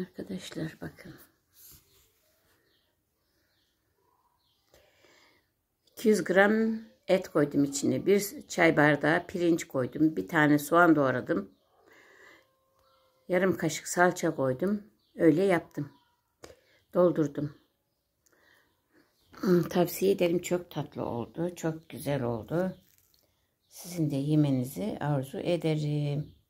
Arkadaşlar bakın. 200 gram et koydum içine. Bir çay bardağı pirinç koydum. Bir tane soğan doğradım. Yarım kaşık salça koydum. Öyle yaptım. Doldurdum. Hmm, tavsiye ederim. Çok tatlı oldu. Çok güzel oldu. Sizin de yemenizi arzu ederim.